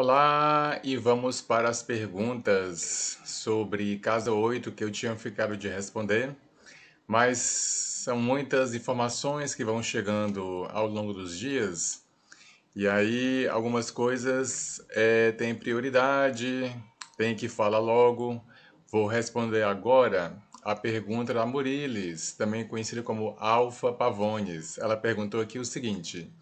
Olá, e vamos para as perguntas sobre casa 8 que eu tinha ficado de responder, mas são muitas informações que vão chegando ao longo dos dias, e aí algumas coisas é, têm prioridade, tem que falar logo. Vou responder agora a pergunta da Muriles, também conhecida como Alfa Pavones. Ela perguntou aqui o seguinte: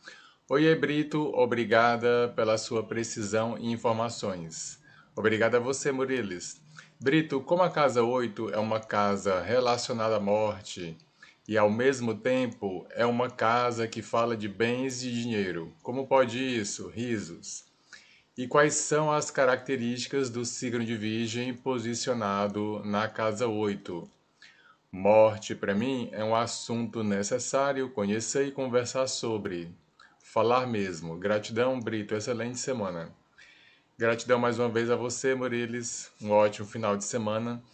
Oiê Brito, obrigada pela sua precisão e informações. Obrigada a você, Muriles. Brito, como a casa 8 é uma casa relacionada à morte e ao mesmo tempo é uma casa que fala de bens e dinheiro, como pode isso? Risos. E quais são as características do signo de Virgem posicionado na casa 8? Morte, para mim, é um assunto necessário conhecer e conversar sobre. Falar mesmo. Gratidão, Brito. Excelente semana. Gratidão mais uma vez a você, Muriles. Um ótimo final de semana.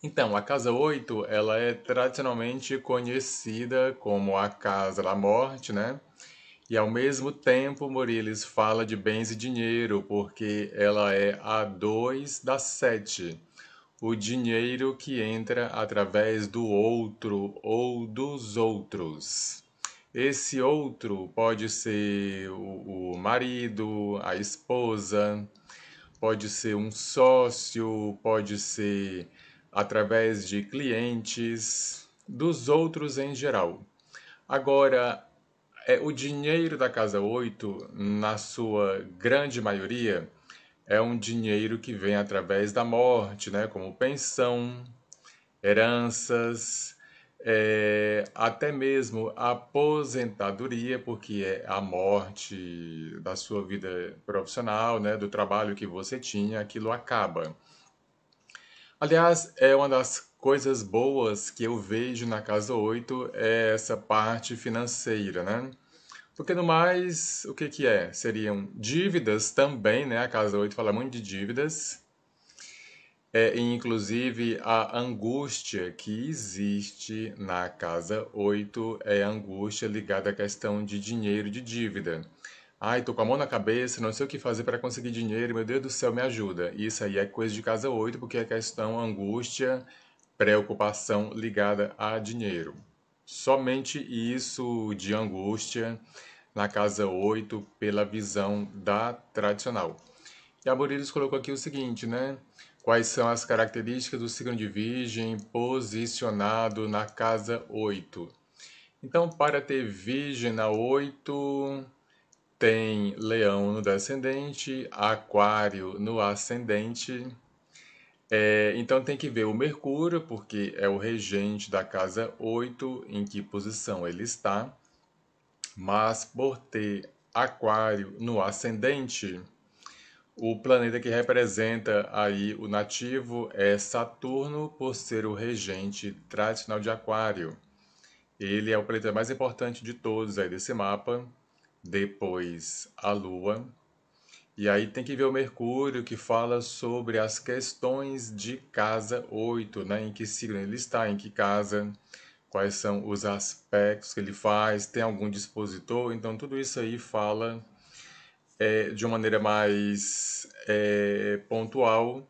Então, a Casa 8, ela é tradicionalmente conhecida como a Casa da Morte, né? E ao mesmo tempo, Muriles fala de bens e dinheiro, porque ela é a 2 da 7. O dinheiro que entra através do outro ou dos outros. Esse outro pode ser o, o marido, a esposa, pode ser um sócio, pode ser através de clientes, dos outros em geral. Agora, é, o dinheiro da Casa 8, na sua grande maioria, é um dinheiro que vem através da morte, né? como pensão, heranças, é, até mesmo a aposentadoria, porque é a morte da sua vida profissional, né, do trabalho que você tinha, aquilo acaba. Aliás, é uma das coisas boas que eu vejo na casa 8 é essa parte financeira, né? Porque no mais, o que que é? Seriam dívidas também, né? A casa 8 fala muito de dívidas é, inclusive a angústia que existe na casa 8 é angústia ligada à questão de dinheiro, de dívida. Ai, tô com a mão na cabeça, não sei o que fazer para conseguir dinheiro, meu Deus do céu, me ajuda. Isso aí é coisa de casa 8, porque é questão angústia, preocupação ligada a dinheiro. Somente isso de angústia na casa 8 pela visão da tradicional. E a Burilis colocou aqui o seguinte, né? Quais são as características do signo de Virgem posicionado na casa 8? Então, para ter Virgem na 8, tem Leão no descendente, Aquário no ascendente. É, então, tem que ver o Mercúrio, porque é o regente da casa 8, em que posição ele está. Mas, por ter Aquário no ascendente o planeta que representa aí o nativo é Saturno, por ser o regente tradicional de Aquário. Ele é o planeta mais importante de todos aí desse mapa. Depois a Lua. E aí tem que ver o Mercúrio, que fala sobre as questões de casa 8, né? em que signo ele está, em que casa, quais são os aspectos que ele faz, tem algum dispositor. Então, tudo isso aí fala é, de uma maneira mais é, pontual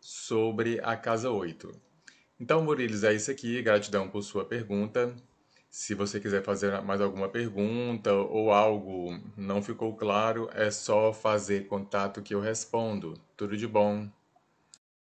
sobre a casa 8. Então, Murilis, é isso aqui. Gratidão por sua pergunta. Se você quiser fazer mais alguma pergunta ou algo não ficou claro, é só fazer contato que eu respondo. Tudo de bom.